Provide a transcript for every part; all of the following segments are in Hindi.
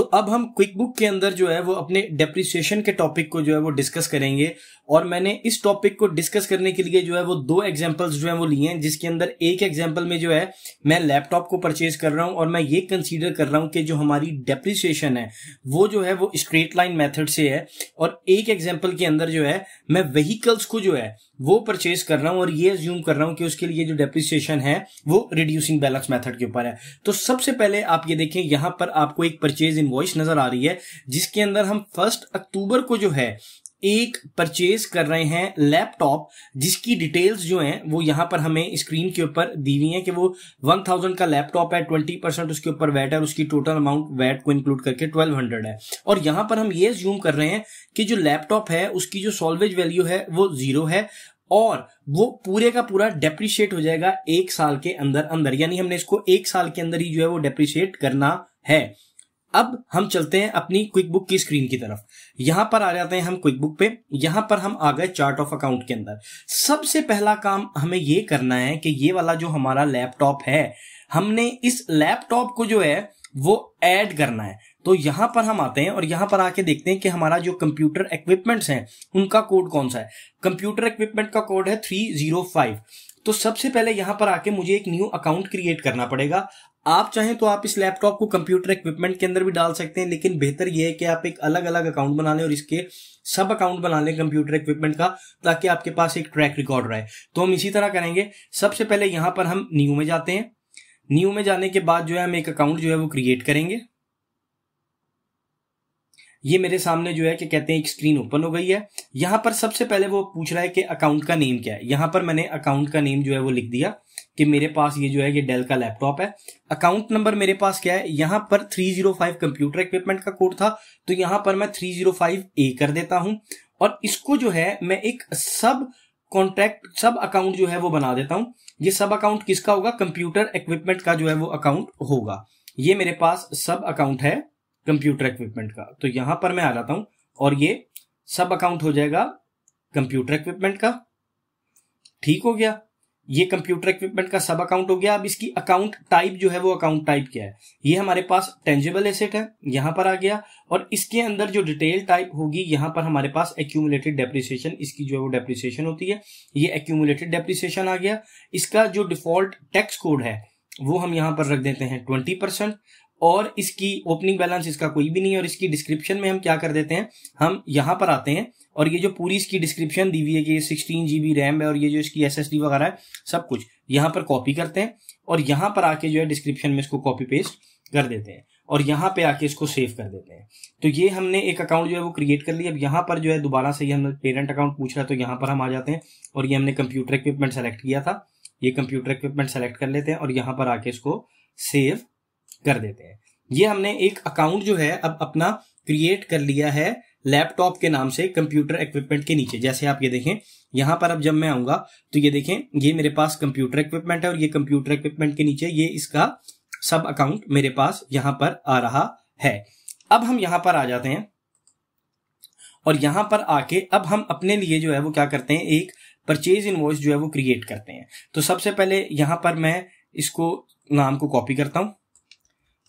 तो अब हम क्विक बुक के अंदर जो है वो अपने डेप्रिसिएशन के टॉपिक को जो है वो डिस्कस करेंगे और मैंने इस टॉपिक को डिस्कस करने के लिए जो है वो दो एग्जांपल्स जो है वो लिए हैं जिसके अंदर एक एग्जाम्पल में जो है मैं लैपटॉप को परचेज कर रहा हूं और मैं ये कंसीडर कर रहा हूं कि जो हमारी डेप्रिसिएशन है वो जो है वो स्ट्रेट लाइन मेथड से है और एक एग्जाम्पल के अंदर जो है मैं व्हीकल्स को जो है वो परचेज कर रहा हूं और ये ज्यूम कर रहा हूं कि उसके लिए जो डेप्रिसिएशन है वो रिड्यूसिंग बैलेंस मेथड के ऊपर है तो सबसे पहले आप ये देखें यहां पर आपको एक परचेज इन्वॉइस नजर आ रही है जिसके अंदर हम फर्स्ट अक्टूबर को जो है एक परचेज कर रहे हैं लैपटॉप जिसकी डिटेल्स जो हैं वो यहां पर हमें स्क्रीन के ऊपर दी हुई है कि वो 1000 का लैपटॉप है 20 परसेंट उसके ऊपर वैट है और उसकी टोटल अमाउंट वैट को इंक्लूड करके 1200 है और यहां पर हम ये ज्यूम कर रहे हैं कि जो लैपटॉप है उसकी जो सॉल्वेज वैल्यू है वो जीरो है और वो पूरे का पूरा डेप्रिशिएट हो जाएगा एक साल के अंदर अंदर यानी हमने इसको एक साल के अंदर ही जो है वो डेप्रिशिएट करना है अब हम चलते हैं अपनी क्विक बुक की स्क्रीन की तरफ यहां पर आ जाते हैं हम क्विक बुक पे यहां पर हम आ गए चार्ट ऑफ अकाउंट के अंदर सबसे पहला काम हमें ये करना है कि ये वाला जो हमारा लैपटॉप है हमने इस लैपटॉप को जो है वो ऐड करना है तो यहां पर हम आते हैं और यहां पर आके देखते हैं कि हमारा जो कंप्यूटर इक्विपमेंट्स हैं उनका कोड कौन सा है कंप्यूटर इक्विपमेंट का कोड है थ्री जीरो फाइव तो सबसे पहले यहां पर आके मुझे एक न्यू अकाउंट क्रिएट करना पड़ेगा आप चाहें तो आप इस लैपटॉप को कंप्यूटर इक्विपमेंट के अंदर भी डाल सकते हैं लेकिन बेहतर यह है कि आप एक अलग अलग अकाउंट बना लें और इसके सब अकाउंट बना लें कंप्यूटर इक्विपमेंट का ताकि आपके पास एक ट्रैक रिकॉर्ड रहे तो हम इसी तरह करेंगे सबसे पहले यहां पर हम न्यू में जाते हैं न्यू में जाने के बाद जो है हम एक अकाउंट जो है वो क्रिएट करेंगे ये मेरे सामने जो है कि कहते हैं एक स्क्रीन ओपन हो गई है यहां पर सबसे पहले वो पूछ रहा है कि अकाउंट का नेम क्या है यहां पर मैंने अकाउंट का नेम जो है वो लिख दिया कि मेरे पास ये जो है ये डेल का लैपटॉप है अकाउंट नंबर मेरे पास क्या है यहां पर 305 कंप्यूटर इक्विपमेंट का कोड था तो यहां पर मैं 305 ए कर देता हूं और इसको जो है मैं एक सब कॉन्ट्रैक्ट सब अकाउंट जो है वो बना देता हूं ये सब अकाउंट किसका होगा कंप्यूटर इक्विपमेंट का जो है वो अकाउंट होगा ये मेरे पास सब अकाउंट है कंप्यूटर इक्विपमेंट का तो यहां पर मैं आ जाता हूं और ये सब अकाउंट हो जाएगा कंप्यूटर इक्विपमेंट का ठीक हो गया ये कंप्यूटर इक्विपमेंट का सब अकाउंट हो गया अब इसकी अकाउंट टाइप जो है वो अकाउंट टाइप क्या है ये हमारे पास टेंजेबल एसेट है यहां पर आ गया और इसके अंदर जो डिटेल टाइप होगी यहां पर हमारे पास एक्यूमुलेटेड डेप्रिसिएशन इसकी जो है वो डेप्रिसिएशन होती है ये एक्यूमुलेटेड डेप्रिसिएशन आ गया इसका जो डिफॉल्ट टैक्स कोड है वो हम यहां पर रख देते हैं ट्वेंटी परसेंट और इसकी ओपनिंग बैलेंस इसका कोई भी नहीं है और इसकी डिस्क्रिप्शन में हम क्या कर देते हैं हम यहाँ पर आते हैं और ये जो पूरी इसकी डिस्क्रिप्शन दी हुई है कि ये सिक्सटीन जीबी रैम है और ये जो इसकी एस वगैरह है सब कुछ यहाँ पर कॉपी करते हैं और यहाँ पर आके जो है डिस्क्रिप्शन में इसको कॉपी पेस्ट कर देते हैं और यहाँ पे आके इसको सेव कर देते हैं तो ये हमने एक अकाउंट जो है वो क्रिएट कर लिया अब यहाँ पर जो है दोबारा से ये हमने पेरेंट अकाउंट पूछ रहा है तो यहाँ पर हम आ जाते हैं और ये हमने कंप्यूटर इक्विपमेंट सेलेक्ट किया था ये कंप्यूटर इक्विपमेंट सेलेक्ट कर लेते हैं और यहाँ पर आके इसको सेव कर देते हैं ये हमने एक अकाउंट जो है अब अपना क्रिएट कर लिया है लैपटॉप के नाम से कंप्यूटर इक्विपमेंट के नीचे जैसे आप ये देखें यहां पर अब जब मैं आऊंगा तो ये देखें ये मेरे पास कंप्यूटर इक्विपमेंट है और ये कंप्यूटर इक्विपमेंट के नीचे ये इसका सब अकाउंट मेरे पास यहां पर आ रहा है अब हम यहां पर आ जाते हैं और यहां पर आके अब हम अपने लिए जो है वो क्या करते हैं एक परचेज इनवॉइस जो है वो क्रिएट करते हैं तो सबसे पहले यहां पर मैं इसको नाम को कॉपी करता हूं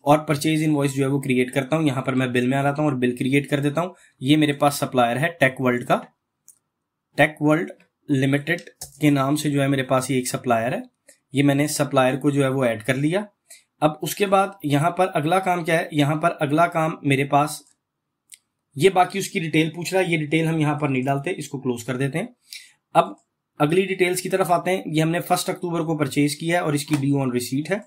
और परचेज इनवॉइस जो है वो क्रिएट करता हूँ यहाँ पर मैं बिल में आ जाता हूँ और बिल क्रिएट कर देता हूँ ये मेरे पास सप्लायर है टेक वर्ल्ड का टेक वर्ल्ड लिमिटेड के नाम से जो है मेरे पास ये एक सप्लायर है ये मैंने सप्लायर को जो है वो ऐड कर लिया अब उसके बाद यहाँ पर अगला काम क्या है यहाँ पर अगला काम मेरे पास ये बाकी उसकी डिटेल पूछ रहा है ये डिटेल हम यहाँ पर नहीं डालते इसको क्लोज कर देते हैं अब अगली डिटेल्स की तरफ आते हैं ये हमने फर्स्ट अक्टूबर को परचेज किया है और इसकी ड्यू ऑन रिसीट है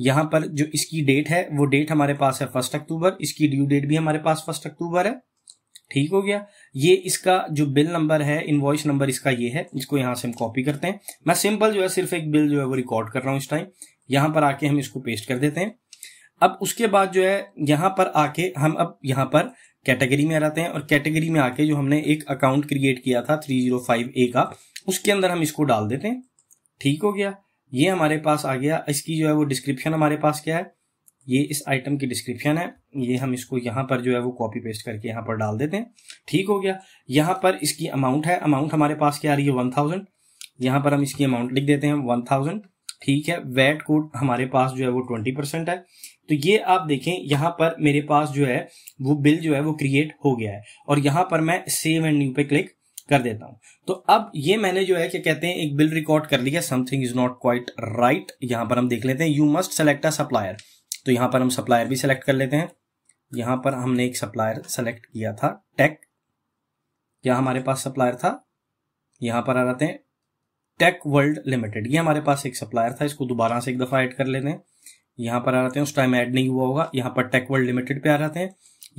यहाँ पर जो इसकी डेट है वो डेट हमारे पास है फर्स्ट अक्टूबर इसकी ड्यू डेट भी हमारे पास फर्स्ट अक्टूबर है ठीक हो गया ये इसका जो बिल नंबर है इनवॉइस नंबर इसका ये है इसको यहाँ से हम कॉपी करते हैं मैं सिंपल जो है सिर्फ एक बिल जो है वो रिकॉर्ड कर रहा हूँ इस टाइम यहाँ पर आके हम इसको पेस्ट कर देते हैं अब उसके बाद जो है यहाँ पर आके हम अब यहाँ पर कैटेगरी में रहते हैं और कैटेगरी में आके जो हमने एक अकाउंट क्रिएट किया था थ्री ए का उसके अंदर हम इसको डाल देते हैं ठीक हो गया ये हमारे पास आ गया इसकी जो है वो डिस्क्रिप्शन हमारे पास क्या है ये इस आइटम की डिस्क्रिप्शन है ये हम इसको यहाँ पर जो है वो कॉपी पेस्ट करके यहाँ पर डाल देते हैं ठीक हो गया यहाँ पर इसकी अमाउंट है अमाउंट हमारे पास क्या आ रही है वन थाउजेंड यहाँ पर हम इसकी अमाउंट लिख देते हैं वन थाउजेंड ठीक है वैट कोड हमारे पास जो है वो ट्वेंटी परसेंट है तो ये आप देखें यहाँ पर मेरे पास जो है वो बिल जो है वो क्रिएट हो गया है और यहाँ पर मैं सेव एंड न्यू पे क्लिक कर देता हूं तो अब ये मैंने जो है क्या कहते हैं एक बिल रिकॉर्ड कर लिया something is not quite right यहां पर हम देख लेते हैं you must select a supplier तो यहां पर हम सप्लायर भी सेलेक्ट कर लेते हैं यहां पर हमने एक सप्लायर सेलेक्ट किया था टेक क्या हमारे पास सप्लायर था यहां पर आ जाते हैं टेक वर्ल्ड लिमिटेड ये हमारे पास एक सप्लायर था इसको दोबारा से एक दफा ऐड कर लेते हैं यहां पर आ जाते हैं उस टाइम ऐड नहीं हुआ होगा यहां पर टेक वर्ल्ड लिमिटेड पे आ जाते हैं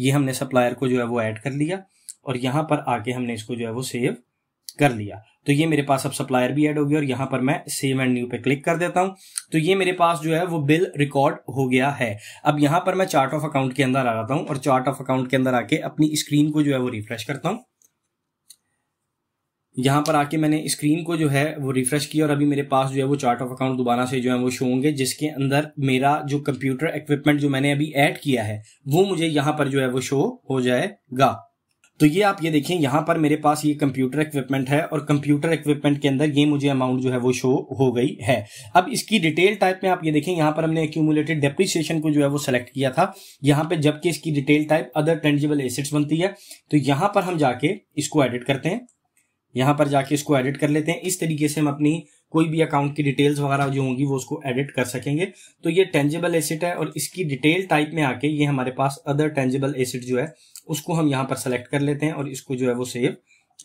ये हमने सप्लायर को जो है वो ऐड कर लिया और यहां पर आके हमने इसको जो है वो सेव कर लिया तो ये मेरे पास अब सप्लायर भी ऐड हो गया और यहाँ पर मैं सेव एंड न्यू पे क्लिक कर देता हूँ तो ये मेरे पास जो है वो बिल रिकॉर्ड हो गया है अब यहां पर मैं चार्ट ऑफ अकाउंट के अंदर आ जाता हूँ और चार्ट ऑफ अकाउंट के अंदर आके अपनी स्क्रीन को जो है वो रिफ्रेश करता हूं यहां पर आके मैंने स्क्रीन को जो है वो रिफ्रेश किया और अभी मेरे पास जो है वो चार्ट ऑफ अकाउंट दोबारा से जो है वो शो होंगे जिसके अंदर मेरा जो कंप्यूटर इक्विपमेंट जो मैंने अभी ऐड किया है वो मुझे यहां पर जो है वो शो हो जाएगा तो ये आप ये देखें यहां पर मेरे पास ये कंप्यूटर इक्विपमेंट है और कंप्यूटर इक्विपमेंट के अंदर ये मुझे अमाउंट जो है वो शो हो गई है अब इसकी डिटेल टाइप में आप ये देखें यहां पर हमने एक्यूमुलेटेड डेप्रिसिएशन को जो है वो सिलेक्ट किया था यहाँ पे जबकि इसकी detail type other tangible assets बनती है तो यहां पर हम जाके इसको एडिट करते हैं यहां पर जाके इसको एडिट कर लेते हैं इस तरीके से हम अपनी कोई भी अकाउंट की डिटेल्स वगैरह जो होंगी वो उसको एडिट कर सकेंगे तो ये टेंजिबल एसेट है और इसकी डिटेल टाइप में आके ये हमारे पास अदर टेंजिबल एसेट जो है उसको हम यहाँ पर सेलेक्ट कर लेते हैं और इसको जो है वो सेव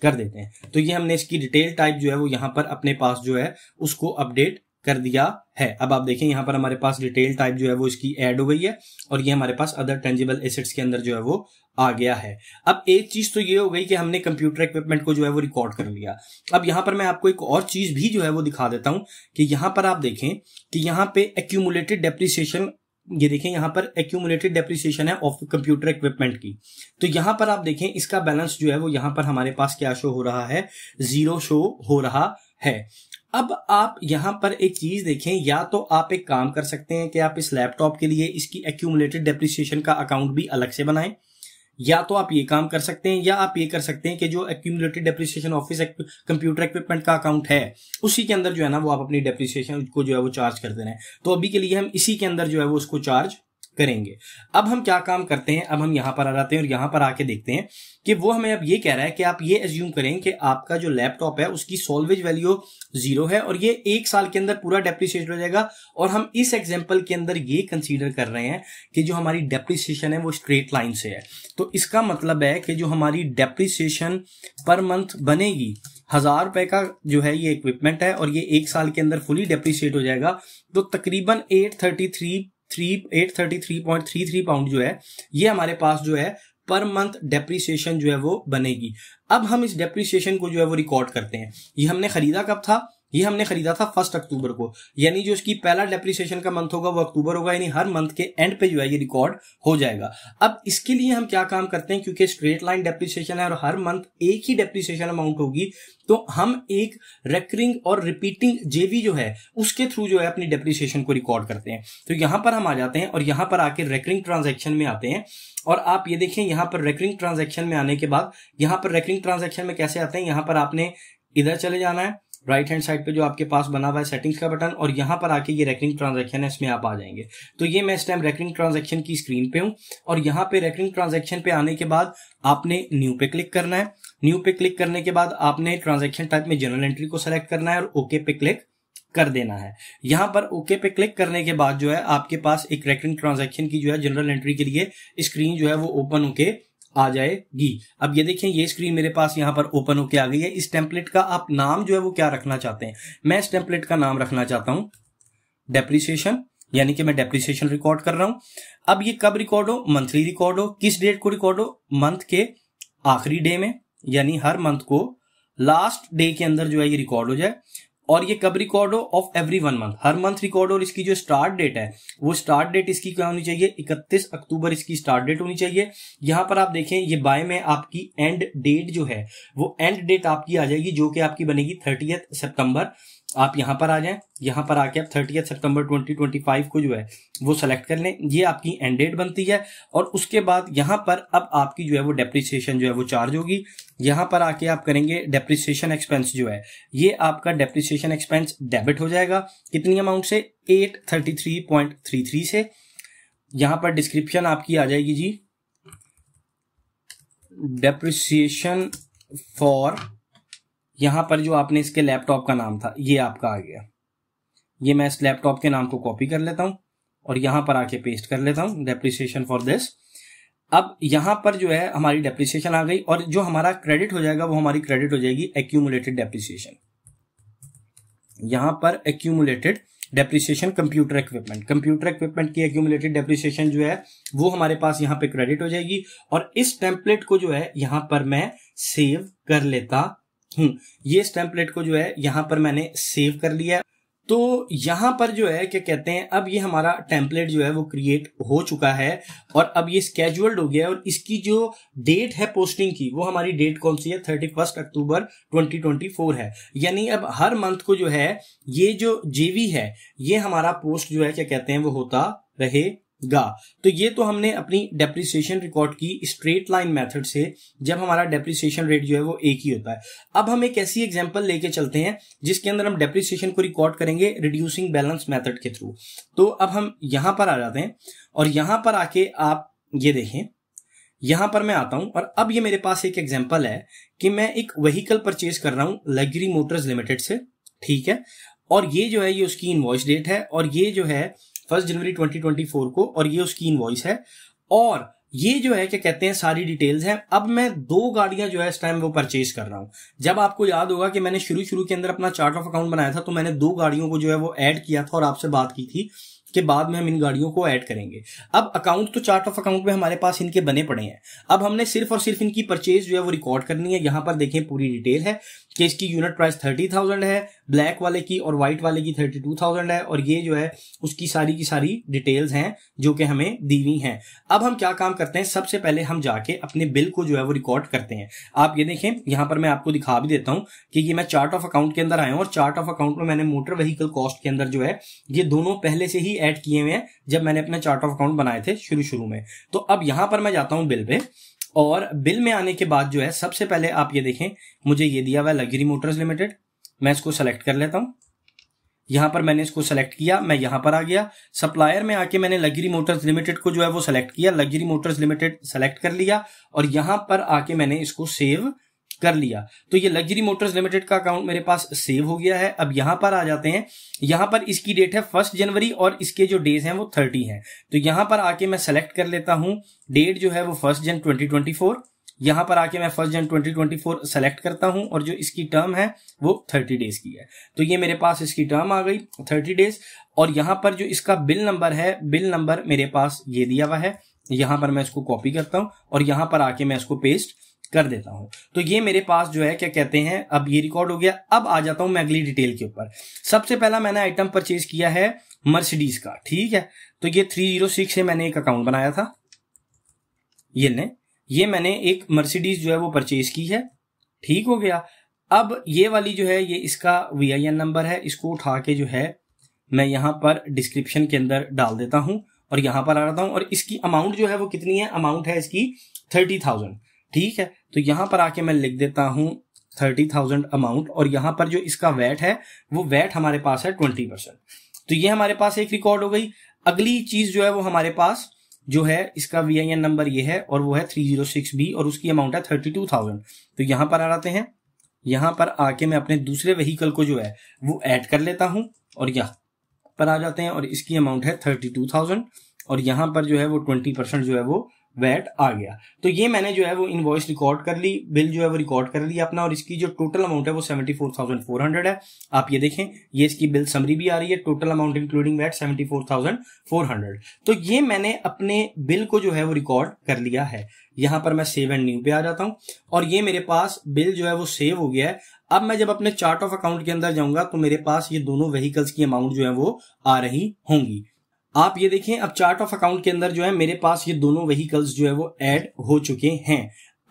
कर देते हैं तो ये हमने इसकी डिटेल टाइप जो है वो यहाँ पर अपने पास जो है उसको अपडेट कर दिया है अब आप देखें यहाँ पर हमारे पास डिटेल टाइप जो है वो इसकी ऐड हो गई है और ये हमारे पास अदर टेंजिबल एसेट्स के अंदर जो है वो आ गया है अब एक चीज तो ये हो गई कि हमने कंप्यूटर इक्विपमेंट को जो है वो रिकॉर्ड कर लिया अब यहाँ पर मैं आपको एक और चीज भी जो है वो दिखा देता हूँ कि यहाँ पर आप देखें कि यहाँ पे एक्यूमुलेटेड डेप्रिसिएशन ये देखें यहाँ पर एक्यूमुलेटेड डेप्रिसिएशन है ऑफ कंप्यूटर इक्विपमेंट की तो यहाँ पर आप देखें इसका बैलेंस जो है वो यहाँ पर हमारे पास क्या शो हो रहा है जीरो शो हो रहा है अब आप यहां पर एक चीज देखें या तो आप एक काम कर सकते हैं कि आप इस लैपटॉप के लिए इसकी एक्यूमुलेटेड डेप्रिसिएशन का अकाउंट भी अलग से बनाएं या तो आप ये काम कर सकते हैं या आप ये कर सकते हैं कि जो accumulated depreciation office computer equipment का अकाउंट है उसी के अंदर जो है ना वो आप अपनी डेप्रिसिएशन को जो है वो चार्ज कर दे रहे हैं तो अभी के लिए हम इसी के अंदर जो है वो उसको चार्ज करेंगे अब हम क्या काम करते हैं अब हम यहां पर आ जाते हैं और यहाँ पर आके देखते हैं कि वो हमें अब ये कह रहा है कि आप ये एज्यूम करें कि आपका जो लैपटॉप है उसकी सोलवेज वैल्यू जीरो है और ये एक साल के अंदर पूरा डेप्रिसिएट हो जाएगा और हम इस एग्जाम्पल के अंदर ये कंसीडर कर रहे हैं कि जो हमारी डेप्रिसिएशन है वो स्ट्रेट लाइन से है तो इसका मतलब है कि जो हमारी डेप्रिसिएशन पर मंथ बनेगी हजार रुपए का जो है ये इक्विपमेंट है और ये एक साल के अंदर फुली डेप्रिसिएट हो जाएगा तो तकरीबन eight thirty three three eight thirty three point three three pound जो है ये हमारे पास जो है पर मंथ डेप्रिसिएशन जो है वो बनेगी अब हम इस डेप्रिसिएशन को जो है वो रिकॉर्ड करते हैं ये हमने खरीदा कब था ये हमने खरीदा था फर्स्ट अक्टूबर को यानी जो इसकी पहला डेप्रिसिएशन का मंथ होगा वो अक्टूबर होगा यानी हर मंथ के एंड पे जो है ये रिकॉर्ड हो जाएगा अब इसके लिए हम क्या काम करते हैं क्योंकि स्ट्रेट लाइन डेप्रिसिएशन है और हर मंथ एक ही डेप्रिसिएशन अमाउंट होगी तो हम एक रेकरिंग और रिपीटिंग जेवी जो है उसके थ्रू जो है अपनी डेप्रिसिएशन को रिकॉर्ड करते हैं तो यहां पर हम आ जाते हैं और यहां पर आके रेकरिंग ट्रांजेक्शन में आते हैं और आप ये देखें यहां पर रेकरिंग ट्रांजेक्शन में आने के बाद यहां पर रेकरिंग ट्रांजेक्शन में कैसे आते हैं यहां पर आपने इधर चले जाना है राइट हैंड साइड पे जो आपके पास बना हुआ है सेटिंग्स का बटन और यहाँ पर आके ये रेकरिंग ट्रांजेक्शन है इसमें आप आ जाएंगे तो ये मैं इस टाइम रेकरिंग ट्रांजेक्शन की स्क्रीन पे हूँ और यहाँ पे रेकरिंग ट्रांजेक्शन पे आने के बाद आपने न्यू पे क्लिक करना है न्यू पे क्लिक करने के बाद आपने ट्रांजेक्शन टाइप में जनरल एंट्री को सेलेक्ट करना है और ओके पे क्लिक कर देना है यहां पर ओके पे क्लिक करने के बाद जो है आपके पास एक रेकरिंग ट्रांजेक्शन की जो है जनरल एंट्री के लिए स्क्रीन जो है वो ओपन होके आ जाएगी अब ये देखें ये स्क्रीन मेरे पास यहाँ पर ओपन होके आ गई है इस टेम्पलेट का आप नाम जो है वो क्या रखना चाहते हैं मैं इस टेम्पलेट का नाम रखना चाहता हूं डेप्रिसिएशन यानी कि मैं डेप्रिसिएशन रिकॉर्ड कर रहा हूं अब ये कब रिकॉर्ड हो मंथली रिकॉर्ड हो किस डेट को रिकॉर्ड हो मंथ के आखिरी डे में यानी हर मंथ को लास्ट डे के अंदर जो है ये रिकॉर्ड हो जाए और ये कब रिकॉर्ड हो ऑफ एवरी वन मंथ हर मंथ रिकॉर्ड हो और इसकी जो स्टार्ट डेट है वो स्टार्ट डेट इसकी क्या होनी चाहिए 31 अक्टूबर इसकी स्टार्ट डेट होनी चाहिए यहां पर आप देखें ये बाय में आपकी एंड डेट जो है वो एंड डेट आपकी आ जाएगी जो कि आपकी बनेगी थर्टीएथ सितंबर आप यहाँ पर आ जाएं यहाँ पर आके आप थर्टी सितंबर 2025 को जो है वो सेलेक्ट कर लें ये आपकी एंड डेट बनती है और उसके बाद यहाँ पर अब आपकी जो है वो डेप्रिसिएशन जो है वो चार्ज होगी यहाँ पर आके आप करेंगे डेप्रिसिएशन एक्सपेंस जो है ये आपका डेप्रिसिएशन एक्सपेंस डेबिट हो जाएगा कितनी अमाउंट से eight thirty three point three three से यहाँ पर डिस्क्रिप्शन आपकी आ जाएगी जी डेप्रिसिएशन फॉर यहां पर जो आपने इसके लैपटॉप का नाम था ये आपका आ गया ये मैं इस लैपटॉप के नाम को कॉपी कर लेता हूँ और यहां पर आके पेस्ट कर लेता हूं डेप्रिसिएशन फॉर दिस अब यहां पर जो है हमारी डेप्रिसिएशन आ गई और जो हमारा क्रेडिट हो जाएगा वो हमारी क्रेडिट हो जाएगी एक्यूमुलेटेड डेप्रिसिएशन यहां पर accumulated depreciation computer equipment computer equipment की एक्यूमुलेटेड डेप्रिसिएशन जो है वो हमारे पास यहाँ पे क्रेडिट हो जाएगी और इस टेम्पलेट को जो है यहाँ पर मैं सेव कर लेता ये स्टेम्पलेट को जो है यहां पर मैंने सेव कर लिया तो यहां पर जो है क्या कहते हैं अब ये हमारा टेम्पलेट जो है वो क्रिएट हो चुका है और अब ये स्केजुअल्ड हो गया है और इसकी जो डेट है पोस्टिंग की वो हमारी डेट कौन सी है थर्टी फर्स्ट अक्टूबर 2024 है यानी अब हर मंथ को जो है ये जो जेवी है ये हमारा पोस्ट जो है क्या कहते हैं वो होता रहे गा तो ये तो हमने अपनी डेप्रिसिएशन रिकॉर्ड की स्ट्रेट लाइन मेथड से जब हमारा डेप्रिसिएशन रेट जो है वो एक ही होता है अब हम एक ऐसी एग्जांपल लेके चलते हैं जिसके अंदर हम डेप्रिसिएशन को रिकॉर्ड करेंगे रिड्यूसिंग बैलेंस मेथड के थ्रू तो अब हम यहां पर आ जाते हैं और यहां पर आके आप ये देखें यहां पर मैं आता हूं और अब ये मेरे पास एक एग्जाम्पल है कि मैं एक वहीकल परचेज कर रहा हूं लग्जरी मोटर्स लिमिटेड से ठीक है और ये जो है ये उसकी इन्वॉइस डेट है और ये जो है फर्स्ट जनवरी 2024 को और ये उसकी इनवॉइस है और ये जो है क्या कहते हैं सारी डिटेल्स हैं अब मैं दो गाड़ियां जो है इस टाइम वो परचेज कर रहा हूं जब आपको याद होगा कि मैंने शुरू शुरू के अंदर अपना चार्ट ऑफ अकाउंट बनाया था तो मैंने दो गाड़ियों को जो है वो ऐड किया था और आपसे बात की थी के बाद में हम इन गाड़ियों को ऐड करेंगे अब अकाउंट तो चार्ट ऑफ अकाउंट में हमारे पास इनके बने पड़े हैं अब हमने सिर्फ और सिर्फ इनकी परचेज जो है वो रिकॉर्ड करनी है यहां पर देखें पूरी डिटेल है कि इसकी यूनिट प्राइस थर्टी थाउजेंड है ब्लैक वाले की और व्हाइट वाले की थर्टी टू थाउजेंड है और ये जो है उसकी सारी की सारी डिटेल्स हैं जो कि हमें दी हुई हैं अब हम क्या काम करते हैं सबसे पहले हम जाके अपने बिल को जो है वो रिकॉर्ड करते हैं आप ये देखें यहां पर मैं आपको दिखा भी देता हूं कि ये मैं चार्ट ऑफ अकाउंट के अंदर आया हूं और चार्ट ऑफ अकाउंट में मैंने मोटर व्हीकल कॉस्ट के अंदर जो है ये दोनों पहले से ही ऐड किए हुए हैं जब मैंने अपना चार्ट ऑफ अकाउंट बनाए थे शुरू शुरू में तो अब यहां पर मैं जाता हूं बिल पे और बिल में आने के बाद जो है सबसे पहले आप ये देखें मुझे ये दिया हुआ है लग्जरी मोटर्स लिमिटेड मैं इसको सेलेक्ट कर लेता हूं यहां पर मैंने इसको सेलेक्ट किया मैं यहां पर आ गया सप्लायर में आके मैंने लग्जरी मोटर्स लिमिटेड को जो है वो सेलेक्ट किया लग्जरी मोटर्स लिमिटेड सेलेक्ट कर लिया और यहां पर आके मैंने इसको सेव कर लिया तो ये लग्जरी मोटर्स लिमिटेड का अकाउंट मेरे पास सेव हो गया है अब यहां पर आ जाते हैं यहां पर इसकी डेट है फर्स्ट जनवरी और इसके जो डेज हैं वो थर्टी हैं तो यहां पर आके मैं सेलेक्ट कर लेता हूं डेट जो है वो फर्स्ट जन ट्वेंटी ट्वेंटी फोर यहां पर आके मैं फर्स्ट जन 2024 सेलेक्ट करता हूं और जो इसकी टर्म है वो थर्टी डेज की है तो ये मेरे पास इसकी टर्म आ गई थर्टी डेज और यहां पर जो इसका बिल नंबर है बिल नंबर मेरे पास ये दिया हुआ है यहां पर मैं इसको कॉपी करता हूं और यहां पर आके मैं इसको पेस्ट कर देता हूं तो ये मेरे पास जो है क्या कहते हैं अब ये रिकॉर्ड हो गया अब आ जाता हूं मैं अगली डिटेल के ऊपर सबसे पहला मैंने आइटम परचेज किया है मर्सिडीज का ठीक है तो ये थ्री जीरो सिक्स है मैंने एक अकाउंट बनाया था ये ने ये मैंने एक मर्सिडीज जो है वो परचेज की है ठीक हो गया अब ये वाली जो है ये इसका वी नंबर है इसको उठा के जो है मैं यहां पर डिस्क्रिप्शन के अंदर डाल देता हूँ और यहां पर आ रहा हूँ और इसकी अमाउंट जो है वो कितनी है अमाउंट है इसकी थर्टी थाउजेंड ठीक है तो यहां पर आके मैं लिख देता हूं थर्टी थाउजेंड अमाउंट और यहां पर जो इसका वैट है वो वैट हमारे पास है ट्वेंटी परसेंट तो ये हमारे पास एक रिकॉर्ड हो गई अगली चीज जो है वो हमारे पास जो है इसका वी आई एन नंबर ये है और वो है थ्री जीरो सिक्स बी और उसकी अमाउंट है थर्टी टू थाउजेंड तो यहां पर आ जाते हैं यहां पर आके मैं अपने दूसरे व्हीकल को जो है वो ऐड कर लेता हूं और यहां पर आ जाते हैं और इसकी अमाउंट है थर्टी टू थाउजेंड और यहां पर जो है वो ट्वेंटी परसेंट जो है वो वैट आ गया तो ये मैंने जो है वो इनवॉइस रिकॉर्ड कर ली बिल जो है वो रिकॉर्ड कर लिया अपना और इसकी जो टोटल अमाउंट है वो seventy four thousand four hundred है आप ये देखें ये इसकी बिल समरी भी आ रही है total amount including VAT seventy four thousand four hundred तो ये मैंने अपने बिल को जो है वो रिकॉर्ड कर लिया है यहां पर मैं सेव एंड न्यू पे आ जाता हूं और ये मेरे पास बिल जो है वो सेव हो गया है अब मैं जब अपने चार्ट ऑफ अकाउंट के अंदर जाऊंगा तो मेरे पास ये दोनों व्हीकल्स की अमाउंट जो है वो आ रही होंगी आप ये देखें अब चार्ट ऑफ अकाउंट के अंदर जो है मेरे पास ये दोनों व्हीकल्स जो है वो एड हो चुके हैं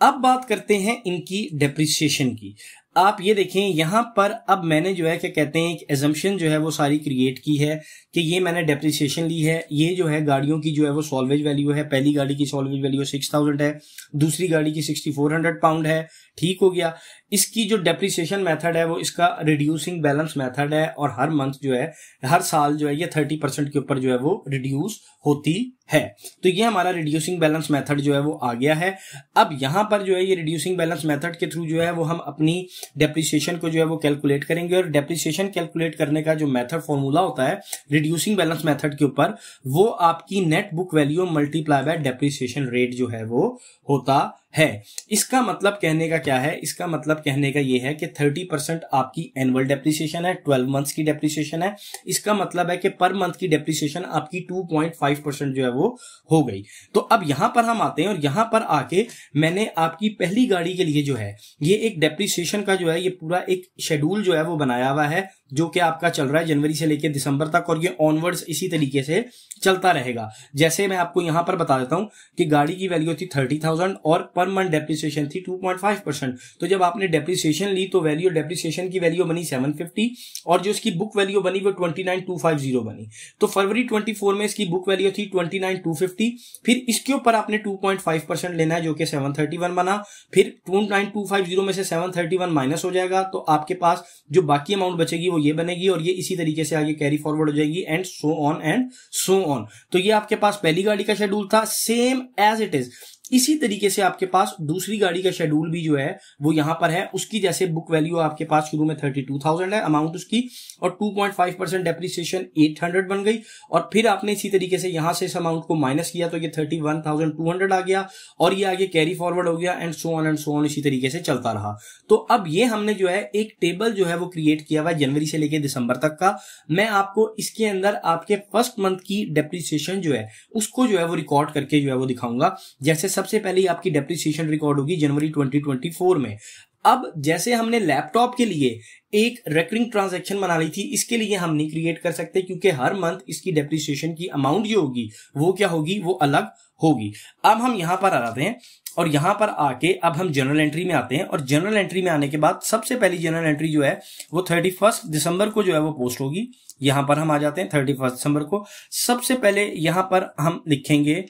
अब बात करते हैं इनकी डेप्रिसिएशन की आप ये देखें यहां पर अब मैंने जो है क्या कहते हैं एक एजम्पन जो है वो सारी क्रिएट की है कि ये मैंने डेप्रिसिएशन ली है ये जो है गाड़ियों की जो है वो सॉल्वेज वैल्यू है पहली गाड़ी की सॉल्वेज वैल्यू सिक्स थाउजेंड है दूसरी गाड़ी की सिक्सटी फोर हंड्रेड पाउंड है ठीक हो गया इसकी जो डेप्रिसिएशन मेथड है वो इसका रिड्यूसिंग बैलेंस मेथड है और हर मंथ जो है हर साल जो है ये थर्टी परसेंट के ऊपर जो है वो रिड्यूस होती है तो ये हमारा रिड्यूसिंग बैलेंस मेथड जो है वो आ गया है अब यहां पर जो है ये रिड्यूसिंग बैलेंस मेथड के थ्रू जो है वो हम अपनी डेप्रिसिएशन को जो है वो कैलकुलेट करेंगे और डेप्रिसिएशन कैलकुलेट करने का जो मेथड फॉर्मूला होता है रिड्यूसिंग बैलेंस मेथड के ऊपर वो आपकी net book value multiply by depreciation rate जो है वो होता है इसका मतलब कहने का क्या है इसका मतलब कहने का ये है कि 30 परसेंट आपकी एनुअल डेप्रिसिएशन है 12 मंथ्स की डेप्रिसिएशन है इसका मतलब है कि पर मंथ की डेप्रिसिएशन आपकी 2.5 परसेंट जो है वो हो गई तो अब यहां पर हम आते हैं और यहां पर आके मैंने आपकी पहली गाड़ी के लिए जो है ये एक डेप्रिसिएशन का जो है ये पूरा एक शेड्यूल जो है वो बनाया हुआ है जो कि आपका चल रहा है जनवरी से लेकर दिसंबर तक और ये ऑनवर्ड्स इसी तरीके से चलता रहेगा जैसे मैं आपको यहां पर बता देता हूं कि गाड़ी की वैल्यू थी थर्टी थाउजेंड और पर मंथ डेप्रिसिएशन थी टू पॉइंट फाइव परसेंट तो जब आपने डेप्रिसिएशन ली तो वैल्यू डेप्रिसिएशन की वैल्यू बनी सेवन फिफ्टी और जो इसकी बुक वैल्यू बनी वो twenty nine two five zero बनी तो फरवरी ट्वेंटी फोर में इसकी बुक वैल्यू थी ट्वेंटी नाइन टू फिफ्टी फिर इसके ऊपर आपने टू पॉइंट फाइव परसेंट लेना है जो कि सेवन थर्टी वन बना फिर two nine two five zero में से सेवन थर्टी वन माइनस हो जाएगा तो आपके पास जो बाकी अमाउंट बचेगी वो ये बनेगी और ये इसी तरीके से आगे कैरी फॉरवर्ड हो जाएगी and so on and so on तो ये आपके पास पहली गाड़ी का शेड्यूल था सेम एज इट इज इसी तरीके से आपके पास दूसरी गाड़ी का शेड्यूल भी जो है वो यहां पर है उसकी जैसे बुक वैल्यू आपके पास शुरू में थर्टी टू थाउजेंड है अमाउंट उसकी और two point five percent depreciation eight hundred बन गई और फिर आपने इसी तरीके से यहां से इस अमाउंट को माइनस किया तो ये thirty one thousand two hundred आ गया और ये आगे कैरी फॉरवर्ड हो गया and so on and so on इसी तरीके से चलता रहा तो अब ये हमने जो है एक टेबल जो है वो क्रिएट किया हुआ है जनवरी से लेकर दिसंबर तक का मैं आपको इसके अंदर आपके फर्स्ट मंथ की डेप्रिसिएशन जो है उसको जो है वो रिकॉर्ड करके जो है वो दिखाऊंगा जैसे सबसे पहले ही आपकी डेप्रिसिएशन रिकॉर्ड होगी जनवरी 2024 में अब जैसे हमने लैपटॉप के लिए एक रेकरिंग ट्रांजैक्शन बना ली थी इसके लिए हम नहीं क्रिएट कर सकते क्योंकि हर मंथ इसकी डेप्रिसिएशन की अमाउंट जो होगी वो क्या होगी वो अलग होगी अब हम यहां पर आ जाते हैं और यहां पर आके अब हम जनरल एंट्री में आते हैं और जनरल एंट्री में आने के बाद सबसे पहली जनरल एंट्री जो है वो थर्टी फर्स्ट दिसंबर को जो है वो पोस्ट होगी यहां पर हम आ जाते हैं थर्टी फर्स्ट दिसंबर को सबसे पहले यहां पर हम लिखेंगे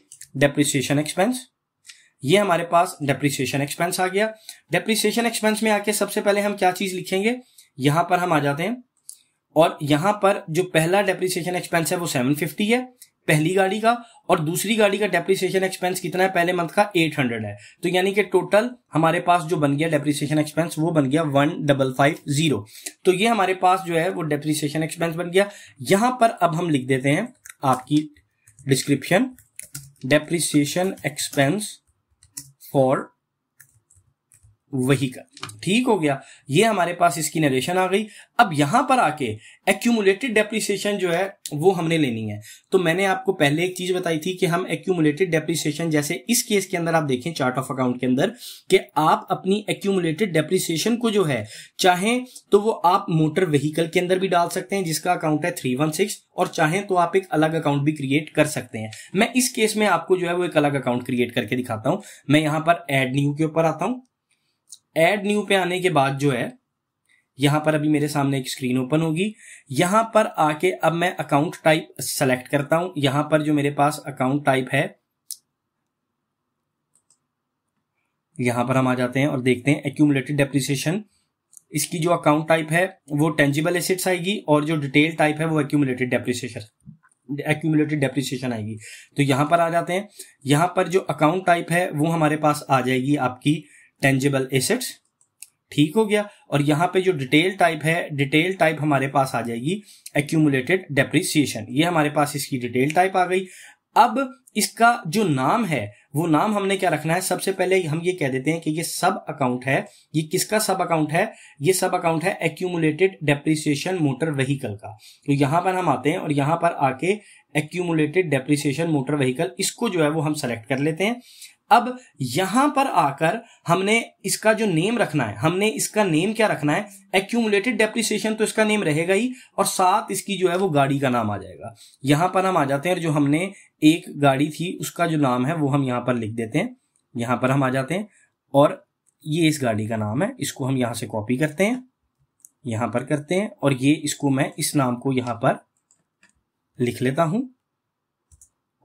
डेप्रिसिएशन एक्सपेंस ये हमारे पास डेप्रिसिएशन एक्सपेंस आ गया डेप्रिसिएशन एक्सपेंस में आके सबसे पहले हम क्या चीज लिखेंगे यहां पर हम आ जाते हैं और यहां पर जो पहला डेप्रिसिएशन एक्सपेंस है वो 750 है पहली गाड़ी का और दूसरी गाड़ी का डेप्रिसिएशन एक्सपेंस कितना है पहले मंथ का 800 है तो यानी कि टोटल हमारे पास जो बन गया डेप्रिसिएशन एक्सपेंस वो बन गया वन डबल फाइव जीरो तो ये हमारे पास जो है वो डेप्रिसिएशन एक्सपेंस बन गया यहां पर अब हम लिख देते हैं आपकी डिस्क्रिप्शन डेप्रिसिएशन एक्सपेंस for वही कर ठीक हो गया ये हमारे पास इसकी नरेशन आ गई अब यहां पर आके एक्यूमुलेटेड डेप्रिसिएशन जो है वो हमने लेनी है तो मैंने आपको पहले एक चीज बताई थी कि हम एक्यूमुलेटेड डेप्रिसिएशन जैसे इस केस के अंदर आप देखें चार्ट ऑफ अकाउंट के अंदर कि आप अपनी एक्यूमुलेटेड डेप्रिसिएशन को जो है चाहें तो वो आप मोटर व्हीकल के अंदर भी डाल सकते हैं जिसका अकाउंट है थ्री वन सिक्स और चाहें तो आप एक अलग अकाउंट भी क्रिएट कर सकते हैं मैं इस केस में आपको जो है वो एक अलग अकाउंट क्रिएट करके दिखाता हूं मैं यहां पर एड न्यू के ऊपर आता हूं एड न्यू पे आने के बाद जो है यहां पर अभी मेरे सामने एक स्क्रीन ओपन होगी यहां पर आके अब मैं अकाउंट टाइप सेलेक्ट करता हूं यहां पर जो मेरे पास अकाउंट टाइप है यहां पर हम आ जाते हैं और देखते हैं एक्यूमुलेटेड डेप्रिसिएशन इसकी जो अकाउंट टाइप है वो टेंजिबल एसेट्स आएगी और जो डिटेल टाइप है वो एक्यूमुलेटेड डेप्रिसिएशन एक्यूमुलेटेड डेप्रिसिएशन आएगी तो यहां पर आ जाते हैं यहां पर जो अकाउंट टाइप है वो हमारे पास आ जाएगी आपकी टेंजिबल एसेट्स ठीक हो गया और यहाँ पे जो डिटेल टाइप है डिटेल टाइप हमारे पास आ जाएगी एक्यूमुलेटेड डेप्रिसिएशन ये हमारे पास इसकी डिटेल टाइप आ गई अब इसका जो नाम है वो नाम हमने क्या रखना है सबसे पहले हम ये कह देते हैं कि ये सब अकाउंट है ये किसका सब अकाउंट है ये सब अकाउंट है एक्यूमुलेटेड डेप्रिसिएशन मोटर व्हीकल का तो यहां पर हम आते हैं और यहां पर आके एक्यूमुलेटेड डेप्रिसिएशन मोटर व्हीकल इसको जो है वो हम सेलेक्ट कर लेते हैं अब यहां पर आकर हमने इसका जो नेम रखना है हमने इसका नेम क्या रखना है एक्यूमुलेटेड डेप्रिसिएशन तो इसका नेम रहेगा ही और साथ इसकी जो है वो गाड़ी का नाम आ जाएगा यहां पर हम आ जाते हैं और जो हमने एक गाड़ी थी उसका जो नाम है वो हम यहां पर लिख देते हैं यहां पर हम आ जाते हैं और ये इस गाड़ी का नाम है इसको हम यहां से कॉपी करते हैं यहां पर करते हैं और ये इसको मैं इस नाम को यहां पर लिख लेता हूं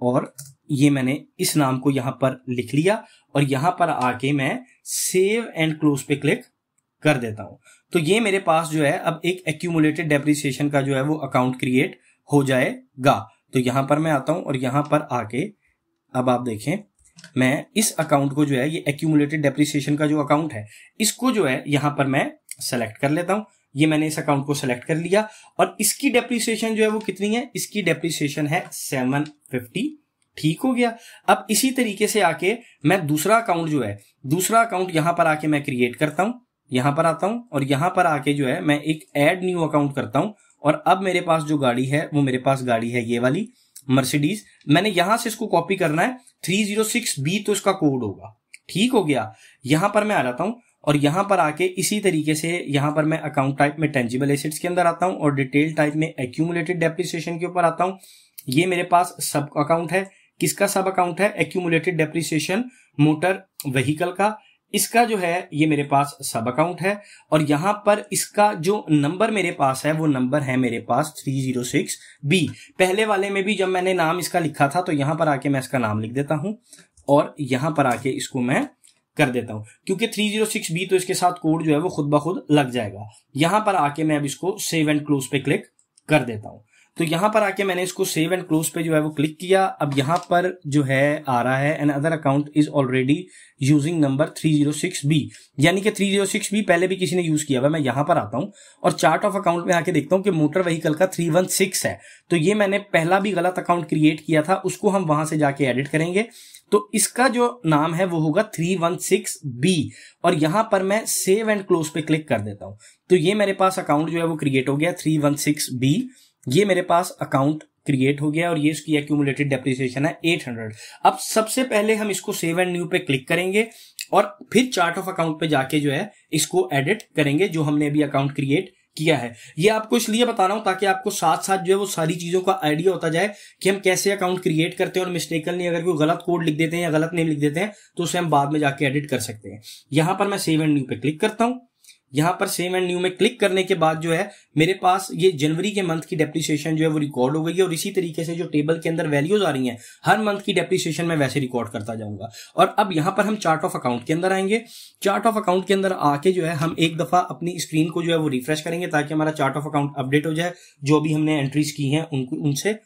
और ये मैंने इस नाम को यहां पर लिख लिया और यहां पर आके मैं सेव एंड क्लोज पे क्लिक कर देता हूं तो ये मेरे पास जो है अब एक एक्यूमुलेटेड डेप्रिसिएशन का जो है वो अकाउंट क्रिएट हो जाएगा तो यहां पर मैं आता हूं और यहां पर आके अब आप देखें मैं इस अकाउंट को जो है ये एक्यूमुलेटेड डेप्रिसिएशन का जो अकाउंट है इसको जो है यहां पर मैं सेलेक्ट कर लेता हूं ये मैंने इस अकाउंट को सेलेक्ट कर लिया और इसकी डेप्रिसिएशन जो है वो कितनी है इसकी डेप्रिसिएशन है सेवन फिफ्टी ठीक हो गया अब इसी तरीके से आके मैं दूसरा अकाउंट जो है दूसरा अकाउंट यहां पर आके मैं क्रिएट करता हूं यहां पर आता हूं और यहां पर आके जो है मैं एक एड न्यू अकाउंट करता हूं और अब मेरे पास जो गाड़ी है वो मेरे पास गाड़ी है ये वाली मर्सिडीज मैंने यहां से इसको कॉपी करना है थ्री जीरो सिक्स बी तो इसका कोड होगा ठीक हो गया यहां पर मैं आ जाता हूं और यहां पर आके इसी तरीके से यहां पर मैं अकाउंट टाइप में टेंजिबल एसेट्स के अंदर आता हूं और डिटेल टाइप में एक्यूमुलेटेड डेप्रिसिएशन के ऊपर आता हूं ये मेरे पास सब अकाउंट है किसका सब अकाउंट है एक्यूमुलेटेड डेप्रिसिएशन मोटर व्हीकल का इसका जो है ये मेरे पास सब अकाउंट है और यहां पर इसका जो नंबर मेरे पास है वो नंबर है मेरे पास सिक्स बी पहले वाले में भी जब मैंने नाम इसका लिखा था तो यहां पर आके मैं इसका नाम लिख देता हूं और यहां पर आके इसको मैं कर देता हूं क्योंकि सिक्स बी तो इसके साथ कोड जो है वो खुद ब खुद लग जाएगा यहां पर आके मैं अब इसको सेव एंड क्लोज पे क्लिक कर देता हूं तो यहां पर आके मैंने इसको सेव एंड क्लोज पे जो है वो क्लिक किया अब यहां पर जो है आ रहा है another account is already using number 306B यानी कि 306B पहले भी किसी ने यूज किया हुआ मैं यहां पर आता हूं और चार्ट ऑफ अकाउंट में आके देखता हूं कि मोटर व्हीकल का 316 है तो ये मैंने पहला भी गलत अकाउंट क्रिएट किया था उसको हम वहां से जाके एडिट करेंगे तो इसका जो नाम है वो होगा 316B और यहां पर मैं सेव एंड क्लोज पे क्लिक कर देता हूं तो ये मेरे पास अकाउंट जो है वो क्रिएट हो गया 316B ये मेरे पास अकाउंट क्रिएट हो गया और ये इसकी एक्यूमुलेटेड डेप्रिसिएशन है 800 अब सबसे पहले हम इसको सेव एंड न्यू पे क्लिक करेंगे और फिर चार्ट ऑफ अकाउंट पे जाके जो है इसको एडिट करेंगे जो हमने अभी अकाउंट क्रिएट किया है ये आपको इसलिए बता रहा हूं ताकि आपको साथ साथ जो है वो सारी चीजों का आइडिया होता जाए कि हम कैसे अकाउंट क्रिएट करते हैं और मिस्टेकल नहीं अगर कोई गलत कोड लिख देते हैं या गलत नेम लिख देते हैं तो उसे हम बाद में जाके एडिट कर सकते हैं यहां पर मैं सेव एंड न्यू पे क्लिक करता हूं यहां पर सेम एंड न्यू में क्लिक करने के बाद जो है मेरे पास ये जनवरी के मंथ की डेप्रिसिएशन जो है वो रिकॉर्ड हो गई है और इसी तरीके से जो टेबल के अंदर वैल्यूज आ रही हैं हर मंथ की डेप्रिसिएशन मैं वैसे रिकॉर्ड करता जाऊंगा और अब यहां पर हम चार्ट ऑफ अकाउंट के अंदर आएंगे चार्ट ऑफ अकाउंट के अंदर आके जो है हम एक दफा अपनी स्क्रीन को जो है वो रिफ्रेश करेंगे ताकि हमारा चार्ट ऑफ अकाउंट अपडेट हो जाए जो भी हमने एंट्रीज की है उनसे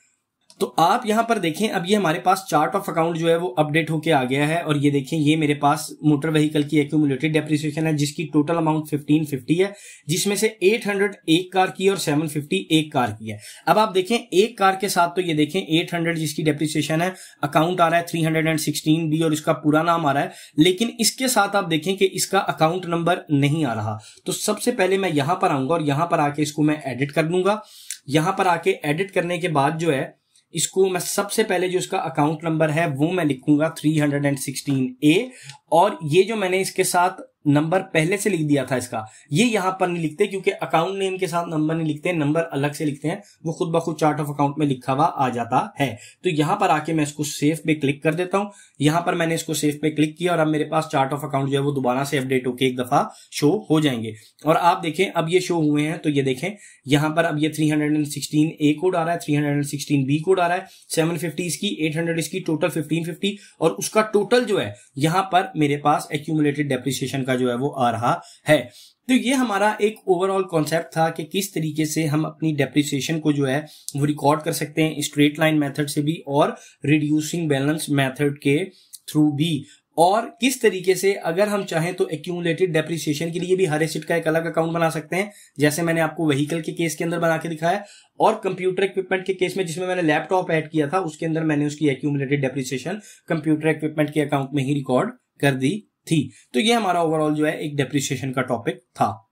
तो आप यहां पर देखें अब ये हमारे पास चार्ट ऑफ अकाउंट जो है वो अपडेट होके आ गया है और ये देखें ये मेरे पास मोटर व्हीकल की एक्यूमुलेटेड डेप्रिसिएशन है जिसकी टोटल अमाउंट 1550 है जिसमें से 800 एक कार की और 750 एक कार की है अब आप देखें एक कार के साथ तो ये देखें 800 जिसकी डेप्रिसिएशन है अकाउंट आ रहा है थ्री भी और इसका पूरा नाम आ रहा है लेकिन इसके साथ आप देखें कि इसका अकाउंट नंबर नहीं आ रहा तो सबसे पहले मैं यहां पर आऊंगा और यहां पर आके इसको मैं एडिट कर दूंगा यहां पर आके एडिट करने के बाद जो है इसको मैं सबसे पहले जो इसका अकाउंट नंबर है वो मैं लिखूंगा 316 ए और ये जो मैंने इसके साथ नंबर पहले से लिख दिया था इसका ये यहां पर नहीं लिखते क्योंकि अकाउंट नेम के साथ नंबर नहीं लिखते नंबर अलग से लिखते हैं वो खुद ब खुद चार्ट ऑफ अकाउंट में लिखा हुआ आ जाता है तो यहां पर आके मैं इसको सेफ पे क्लिक कर देता हूं यहां पर मैंने इसको सेफ पे क्लिक किया और अब मेरे पास चार्ट ऑफ अकाउंट जो है वो दोबारा से अपडेट होकर एक दफा शो हो जाएंगे और आप देखें अब ये शो हुए हैं तो ये देखें यहां पर अब ये थ्री ए कोड आ रहा है थ्री बी कोड आ रहा है सेवन इसकी एट इसकी टोटल फिफ्टीन और उसका टोटल जो है यहां पर मेरे पास एक्यूमुलेटेड डेप्रिसिएशन का का जो है वो आ रहा है तो ये हमारा एक ओवरऑल कॉन्सेप्ट था कि किस तरीके से हम अपनी डेप्रिसिएशन को जो है वो रिकॉर्ड कर सकते हैं स्ट्रेट लाइन मेथड से भी और रिड्यूसिंग बैलेंस मेथड के थ्रू भी और किस तरीके से अगर हम चाहें तो एक्यूमुलेटेड डेप्रिसिएशन के लिए भी हर एसेट का एक अलग अकाउंट बना सकते हैं जैसे मैंने आपको व्हीकल के केस के अंदर बना के दिखाया और कंप्यूटर इक्विपमेंट के केस में जिसमें मैंने लैपटॉप ऐड किया था उसके अंदर मैंने उसकी एक्यूमुलेटेड डेप्रिसिएशन कंप्यूटर इक्विपमेंट के अकाउंट में ही रिकॉर्ड कर दी थी तो ये हमारा ओवरऑल जो है एक डेप्रिसिएशन का टॉपिक था